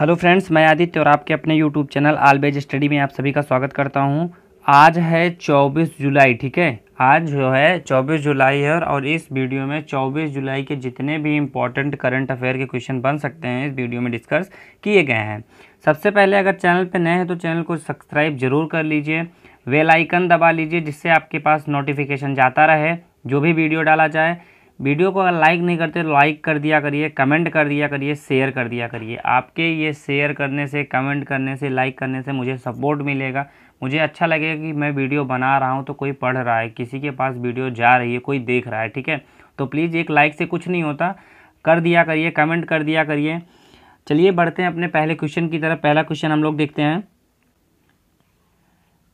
hello friends मैं आदित्य और आपके अपने यूट्यूब चैनल आलवेज स्टडी में आप सभी का स्वागत करता हूं आज है 24 जुलाई ठीक है आज जो है 24 जुलाई है और इस वीडियो में 24 जुलाई के जितने भी इंपॉर्टेंट करंट अफेयर के क्वेश्चन बन सकते हैं इस वीडियो में डिस्कस किए गए हैं सबसे पहले अगर चैनल पर नए हैं तो चैनल को सब्सक्राइब जरूर कर लीजिए वेलाइकन दबा लीजिए जिससे आपके पास नोटिफिकेशन जाता रहे जो भी वीडियो डाला जाए वीडियो को अगर लाइक नहीं करते तो लाइक कर दिया करिए कमेंट कर दिया करिए शेयर कर दिया करिए आपके ये शेयर करने से कमेंट करने से लाइक करने से मुझे सपोर्ट मिलेगा मुझे अच्छा लगेगा कि मैं वीडियो बना रहा हूँ तो कोई पढ़ रहा है किसी के पास वीडियो जा रही है कोई देख रहा है ठीक है तो प्लीज़ एक लाइक से कुछ नहीं होता कर दिया करिए कमेंट कर दिया करिए चलिए बढ़ते हैं अपने पहले क्वेश्चन की तरफ पहला क्वेश्चन हम लोग देखते हैं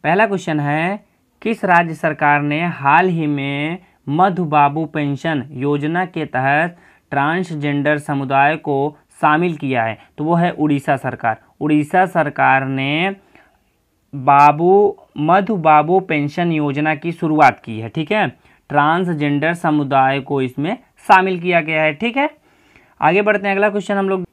पहला क्वेश्चन है किस राज्य सरकार ने हाल ही में मधु बाबू पेंशन योजना के तहत ट्रांसजेंडर समुदाय को शामिल किया है तो वो है उड़ीसा सरकार उड़ीसा सरकार ने बाबू मधु बाबू पेंशन योजना की शुरुआत की है ठीक है ट्रांसजेंडर समुदाय को इसमें शामिल किया गया है ठीक है आगे बढ़ते हैं अगला क्वेश्चन हम लोग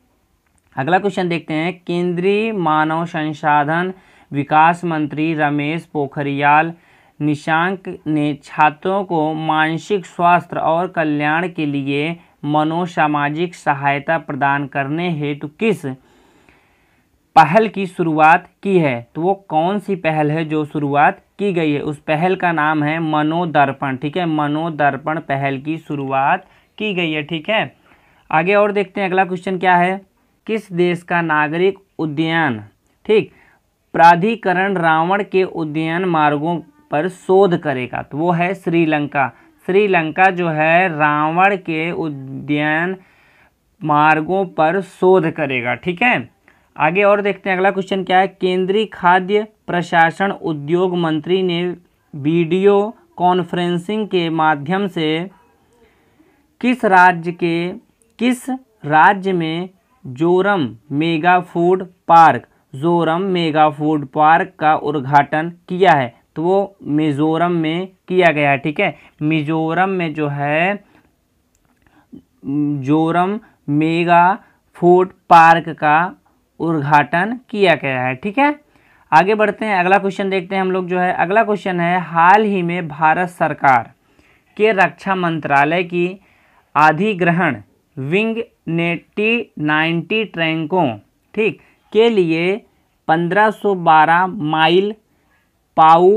अगला क्वेश्चन देखते हैं केंद्रीय मानव संसाधन विकास मंत्री रमेश पोखरियाल निशांक ने छात्रों को मानसिक स्वास्थ्य और कल्याण के लिए मनोसामाजिक सहायता प्रदान करने हेतु किस पहल की शुरुआत की है तो वो कौन सी पहल है जो शुरुआत की गई है उस पहल का नाम है मनोदर्पण ठीक है मनोदर्पण पहल की शुरुआत की गई है ठीक है आगे और देखते हैं अगला क्वेश्चन क्या है किस देश का नागरिक उद्यान ठीक प्राधिकरण रावण के उद्यान मार्गों पर शोध करेगा तो वो है श्रीलंका श्रीलंका जो है रावण के उद्यान मार्गों पर शोध करेगा ठीक है आगे और देखते हैं अगला क्वेश्चन क्या है केंद्रीय खाद्य प्रशासन उद्योग मंत्री ने वीडियो कॉन्फ्रेंसिंग के माध्यम से किस राज्य के किस राज्य में Zoram mega food park Zoram mega food park का उद्घाटन किया है तो वो मिज़ोरम में किया गया है ठीक है मिज़ोरम में जो है जोरम मेगा फूड पार्क का उद्घाटन किया गया है ठीक है आगे बढ़ते हैं अगला क्वेश्चन देखते हैं हम लोग जो है अगला क्वेश्चन है हाल ही में भारत सरकार के रक्षा मंत्रालय की अधिग्रहण विंग नेटी नाइन्टी ट्रैंकों ठीक के लिए 1512 माइल पाऊ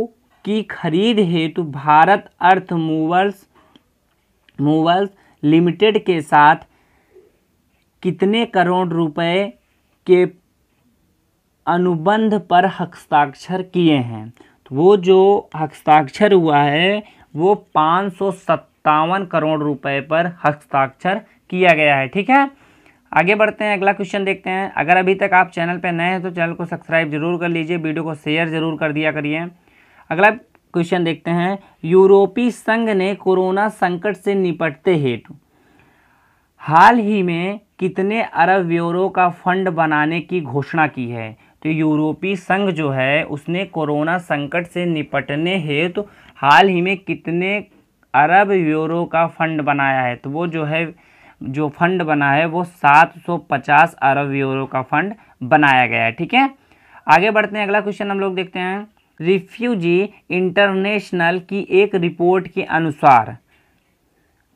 की खरीद हेतु Bharat earth movers movers limited के साथ कितने करोड़ रुपए के अनुबंध पर हस्ताक्षर किए हैं तो वो जो हस्ताक्षर हुआ है वो पाँच सौ सत्तावन करोड़ रुपए पर हस्ताक्षर किया गया है ठीक है आगे बढ़ते हैं अगला क्वेश्चन देखते हैं अगर अभी तक आप चैनल पर नए हैं तो चैनल को सब्सक्राइब जरूर कर लीजिए वीडियो को शेयर जरूर कर दिया करिए अगला क्वेश्चन देखते हैं यूरोपीय संघ ने कोरोना संकट से निपटते हेतु हाल ही में कितने अरब यूरो का फंड बनाने की घोषणा की है तो यूरोपीय संघ जो है उसने कोरोना संकट से निपटने हेतु तो हाल ही में कितने अरब यूरो का फंड बनाया है तो वो जो है जो फंड बना है वो 750 अरब यूरो का फंड बनाया गया है ठीक है आगे बढ़ते हैं अगला क्वेश्चन हम लोग देखते हैं रिफ्यूजी इंटरनेशनल की एक रिपोर्ट के अनुसार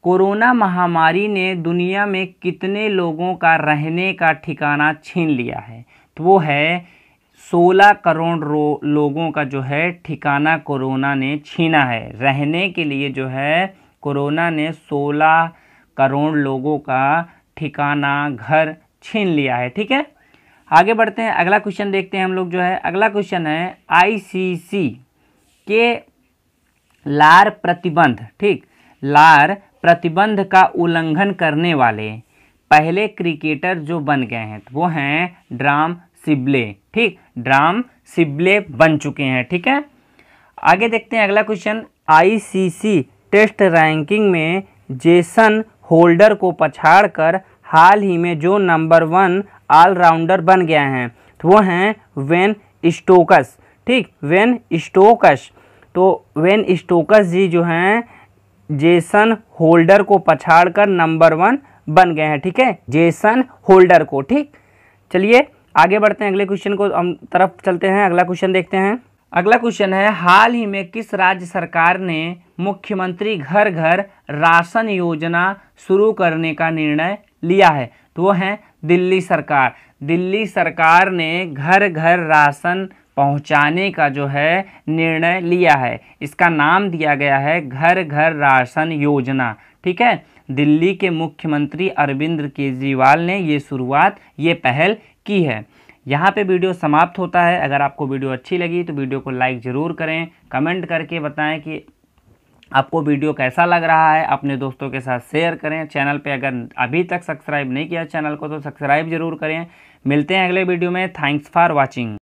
कोरोना महामारी ने दुनिया में कितने लोगों का रहने का ठिकाना छीन लिया है तो वो है 16 करोड़ लोगों का जो है ठिकाना कोरोना ने छीना है रहने के लिए जो है कोरोना ने सोलह करोड़ लोगों का ठिकाना घर छीन लिया है ठीक है आगे बढ़ते हैं अगला क्वेश्चन देखते हैं हम लोग जो है अगला क्वेश्चन है आईसीसी के लार प्रतिबंध ठीक लार प्रतिबंध का उल्लंघन करने वाले पहले क्रिकेटर जो बन गए हैं वो हैं ड्राम सिबले ठीक ड्राम सिबले बन चुके हैं ठीक है आगे देखते हैं अगला क्वेश्चन आईसीसी टेस्ट रैंकिंग में जेसन होल्डर को पछाड़कर हाल ही में जो नंबर वन ऑलराउंडर बन गया हैं तो वो हैं वेन स्टोकस ठीक वेन स्टोकस तो वेन स्टोकस जी जो हैं जेसन होल्डर को पछाड़कर नंबर वन बन गए हैं ठीक है जेसन होल्डर को ठीक चलिए आगे बढ़ते हैं अगले क्वेश्चन को हम तरफ चलते हैं अगला क्वेश्चन देखते हैं अगला क्वेश्चन है हाल ही में किस राज्य सरकार ने मुख्यमंत्री घर घर राशन योजना शुरू करने का निर्णय लिया है तो वो हैं दिल्ली सरकार दिल्ली सरकार ने घर घर राशन पहुंचाने का जो है निर्णय लिया है इसका नाम दिया गया है घर घर राशन योजना ठीक है दिल्ली के मुख्यमंत्री अरविंद केजरीवाल ने ये शुरुआत ये पहल की है यहाँ पे वीडियो समाप्त होता है अगर आपको वीडियो अच्छी लगी तो वीडियो को लाइक ज़रूर करें कमेंट करके बताएं कि आपको वीडियो कैसा लग रहा है अपने दोस्तों के साथ शेयर करें चैनल पे अगर अभी तक सब्सक्राइब नहीं किया चैनल को तो सब्सक्राइब जरूर करें मिलते हैं अगले वीडियो में थैंक्स फॉर वाचिंग